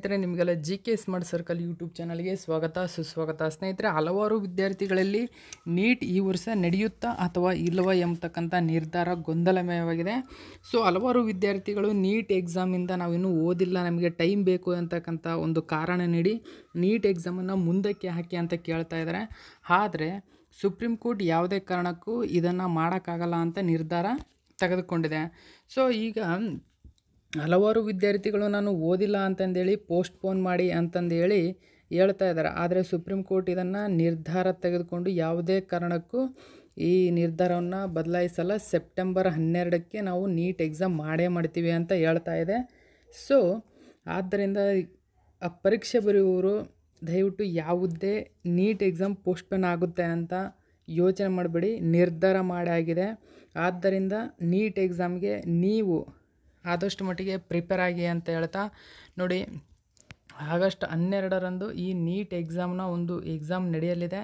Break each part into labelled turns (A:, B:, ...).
A: ಸ್ನೇಹಿತರೆ ನಿಮಗೆಲ್ಲ G K smart circle YouTube ಚಾನಲ್ಗೆ ಸ್ವಾಗತ ಸುಸ್ವಾಗತ ಸ್ನೇಹಿತರೆ ಹಲವಾರು ವಿದ್ಯಾರ್ಥಿಗಳಲ್ಲಿ ನೀಟ್ ಈ ವರ್ಷ ನಡೆಯುತ್ತಾ ಅಥವಾ ಇಲ್ಲವಾ ಎಂಬತಕ್ಕಂಥ ನಿರ್ಧಾರ ಗೊಂದಲಮಯವಾಗಿದೆ ಸೊ ಹಲವಾರು ವಿದ್ಯಾರ್ಥಿಗಳು ನೀಟ್ ಎಕ್ಸಾಮಿಂದ ನಾವಿನ್ನೂ ಓದಿಲ್ಲ ನಮಗೆ ಟೈಮ್ ಬೇಕು ಅಂತಕ್ಕಂಥ ಒಂದು ಕಾರಣ ನೀಡಿ ನೀಟ್ ಎಕ್ಸಾಮನ್ನು ಮುಂದಕ್ಕೆ ಹಾಕಿ ಅಂತ ಕೇಳ್ತಾ ಇದ್ದಾರೆ ಆದರೆ ಸುಪ್ರೀಂ ಕೋರ್ಟ್ ಯಾವುದೇ ಕಾರಣಕ್ಕೂ ಇದನ್ನು ಮಾಡೋಕ್ಕಾಗಲ್ಲ ಅಂತ ನಿರ್ಧಾರ ತೆಗೆದುಕೊಂಡಿದೆ ಸೊ ಈಗ ಹಲವಾರು ವಿದ್ಯಾರ್ಥಿಗಳು ನಾನು ಓದಿಲ್ಲ ಅಂತಂದೇಳಿ ಪೋಸ್ಟ್ಪೋನ್ ಮಾಡಿ ಹೇಳಿ ಹೇಳ್ತಾ ಇದ್ದಾರೆ ಆದರೆ ಸುಪ್ರೀಂ ಕೋರ್ಟ್ ಇದನ್ನು ನಿರ್ಧಾರ ತೆಗೆದುಕೊಂಡು ಯಾವುದೇ ಕಾರಣಕ್ಕೂ ಈ ನಿರ್ಧಾರವನ್ನು ಬದಲಾಯಿಸಲ್ಲ ಸೆಪ್ಟೆಂಬರ್ ಹನ್ನೆರಡಕ್ಕೆ ನಾವು ನೀಟ್ ಎಕ್ಸಾಮ್ ಮಾಡೇ ಮಾಡ್ತೀವಿ ಅಂತ ಹೇಳ್ತಾ ಇದೆ ಸೊ ಆದ್ದರಿಂದ ಆ ಪರೀಕ್ಷೆ ಬರೆಯುವವರು ದಯವಿಟ್ಟು ಯಾವುದೇ ನೀಟ್ ಎಕ್ಸಾಮ್ ಪೋಸ್ಟ್ಪೋನ್ ಆಗುತ್ತೆ ಅಂತ ಯೋಚನೆ ಮಾಡಬೇಡಿ ನಿರ್ಧಾರ ಆಗಿದೆ ಆದ್ದರಿಂದ ನೀಟ್ ಎಕ್ಸಾಮ್ಗೆ ನೀವು ಆದಷ್ಟು ಮಟ್ಟಿಗೆ ಪ್ರಿಪೇರ್ ಆಗಿ ಅಂತ ಹೇಳ್ತಾ ನೋಡಿ ಆಗಸ್ಟ್ ಹನ್ನೆರಡರಂದು ಈ ನೀಟ್ ಎಕ್ಸಾಮ್ನ ಒಂದು ಎಕ್ಸಾಮ್ ನಡೆಯಲಿದೆ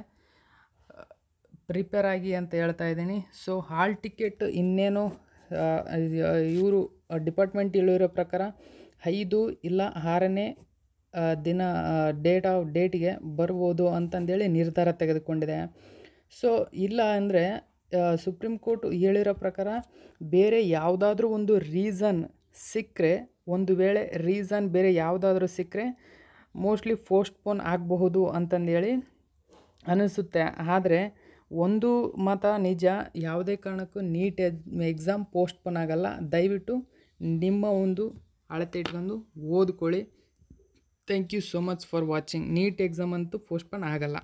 A: ಪ್ರಿಪೇರ್ ಆಗಿ ಅಂತ ಹೇಳ್ತಾ ಇದ್ದೀನಿ ಸೊ ಹಾಲ್ ಟಿಕೆಟ್ ಇನ್ನೇನು ಇವರು ಡಿಪಾರ್ಟ್ಮೆಂಟ್ ಹೇಳಿರೋ ಪ್ರಕಾರ ಐದು ಇಲ್ಲ ಆರನೇ ದಿನ ಡೇಟ್ ಆಫ್ ಡೇಟಿಗೆ ಬರ್ಬೋದು ಅಂತಂದೇಳಿ ನಿರ್ಧಾರ ತೆಗೆದುಕೊಂಡಿದೆ ಸೊ ಇಲ್ಲ ಅಂದರೆ ಸುಪ್ರೀಂ ಕೋರ್ಟ್ ಹೇಳಿರೋ ಪ್ರಕಾರ ಬೇರೆ ಯಾವುದಾದ್ರೂ ಒಂದು ರೀಸನ್ ಸಿಕ್ಕರೆ ಒಂದು ವೇಳೆ ರೀಸನ್ ಬೇರೆ ಯಾವುದಾದ್ರೂ ಸಿಕ್ಕರೆ ಮೋಸ್ಟ್ಲಿ ಪೋಸ್ಟ್ಪೋನ್ ಆಗಬಹುದು ಅಂತಂದೇಳಿ ಅನಿಸುತ್ತೆ ಆದರೆ ಒಂದು ಮತ ನಿಜ ಯಾವುದೇ ಕಾರಣಕ್ಕೂ ನೀಟ್ ಎಕ್ಸಾಮ್ ಪೋಸ್ಟ್ಪೋನ್ ಆಗಲ್ಲ ದಯವಿಟ್ಟು ನಿಮ್ಮ ಒಂದು ಅಳತೆ ಇಟ್ಕೊಂಡು ಓದ್ಕೊಳ್ಳಿ thank you so much for watching NEET exam ಅಂತೂ ಪೋಸ್ಟ್ಪೋನ್ ಆಗಲ್ಲ